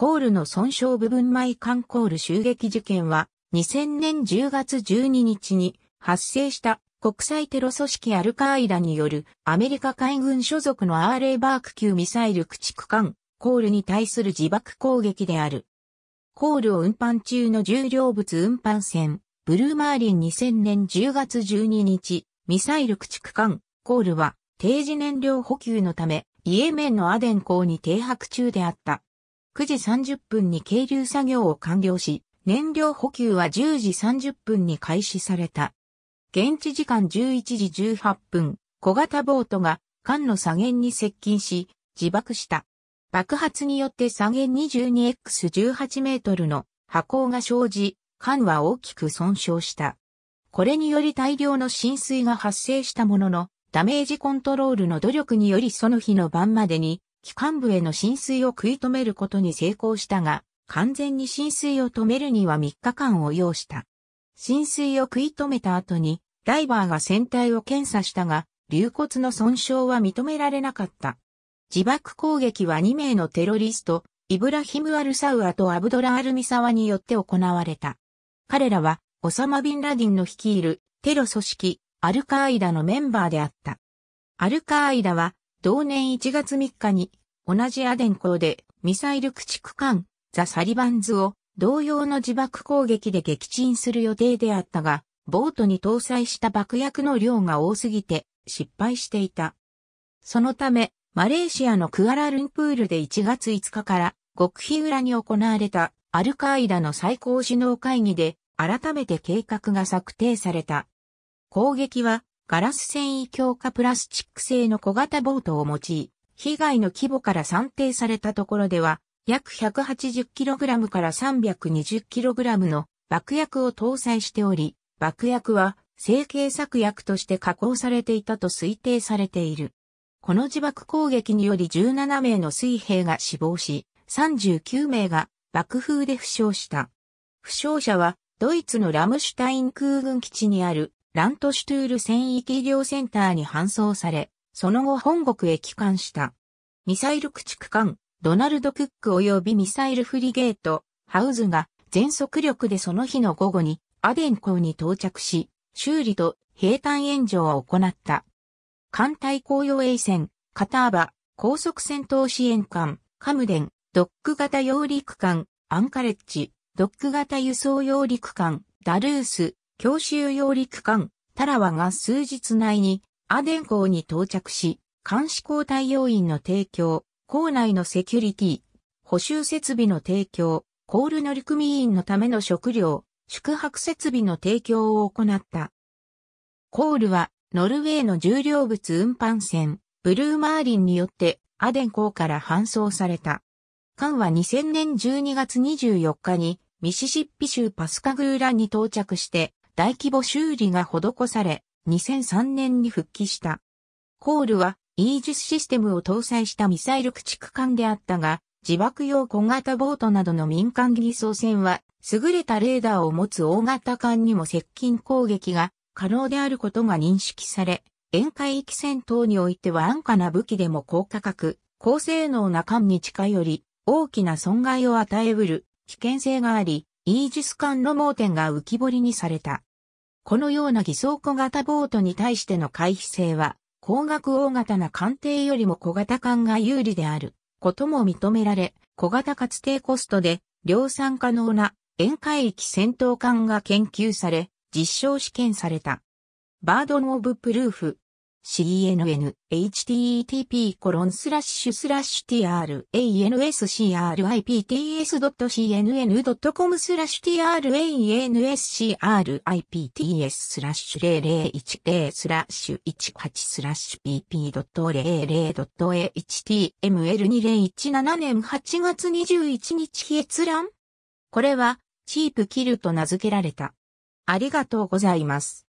コールの損傷部分カンコール襲撃事件は、2000年10月12日に発生した国際テロ組織アルカイダによるアメリカ海軍所属のアーレイバーク級ミサイル駆逐艦コールに対する自爆攻撃である。コールを運搬中の重量物運搬船、ブルーマーリン2000年10月12日、ミサイル駆逐艦コールは定時燃料補給のため、イエメンのアデン港に停泊中であった。9時30分に係留作業を完了し、燃料補給は10時30分に開始された。現地時間11時18分、小型ボートが艦の左舷に接近し、自爆した。爆発によって左舷 22X18 メートルの波高が生じ、艦は大きく損傷した。これにより大量の浸水が発生したものの、ダメージコントロールの努力によりその日の晩までに機関部への浸水を食い止めることに成功したが、完全に浸水を止めるには3日間を要した。浸水を食い止めた後に、ダイバーが船体を検査したが、流骨の損傷は認められなかった。自爆攻撃は2名のテロリスト、イブラヒム・アルサウアとアブドラ・アルミサワによって行われた。彼らは、オサマ・ビンラディンの率いるテロ組織、アルカーイダのメンバーであった。アルカーイダは、同年1月3日に、同じアデン港でミサイル駆逐艦、ザ・サリバンズを同様の自爆攻撃で撃沈する予定であったが、ボートに搭載した爆薬の量が多すぎて失敗していた。そのため、マレーシアのクアラルンプールで1月5日から極秘裏に行われたアルカイダの最高首脳会議で改めて計画が策定された。攻撃はガラス繊維強化プラスチック製の小型ボートを用い、被害の規模から算定されたところでは、約 180kg から 320kg の爆薬を搭載しており、爆薬は成形作薬として加工されていたと推定されている。この自爆攻撃により17名の水兵が死亡し、39名が爆風で負傷した。負傷者はドイツのラムシュタイン空軍基地にあるラントシュトゥール戦域医療センターに搬送され、その後本国へ帰還した。ミサイル駆逐艦、ドナルド・クック及びミサイルフリゲート、ハウズが全速力でその日の午後にアデン港に到着し、修理と兵隊援助を行った。艦隊公用衛船、カターバ、高速戦闘支援艦、カムデン、ドック型揚陸艦、アンカレッジ、ドック型輸送揚陸艦、ダルース、強襲揚陸艦、タラワが数日内にアデン港に到着し、監視交代要員の提供、港内のセキュリティ、補修設備の提供、コール乗組員のための食料、宿泊設備の提供を行った。コールは、ノルウェーの重量物運搬船、ブルーマーリンによって、アデン港から搬送された。艦は2000年12月24日に、ミシシッピ州パスカグーラに到着して、大規模修理が施され、2003年に復帰した。コールは、イージスシステムを搭載したミサイル駆逐艦であったが、自爆用小型ボートなどの民間偽装船は、優れたレーダーを持つ大型艦にも接近攻撃が可能であることが認識され、沿海域戦闘においては安価な武器でも高価格、高性能な艦に近寄り、大きな損害を与えうる危険性があり、イージス艦の盲点が浮き彫りにされた。このような偽装小型ボートに対しての回避性は、光学大型な艦艇よりも小型艦が有利であることも認められ、小型かつ低コストで量産可能な沿海域戦闘艦が研究され、実証試験された。バードノーブプルーフ、cn.http://trANSCRIPTS.cnn.com n コロンススララッッシシュュスラッシュ transcripts スラッシュ0010スラッシュ18スラッシュ pp.00.html2017 年8月21日閲覧これは、チープキルと名付けられた。ありがとうございます。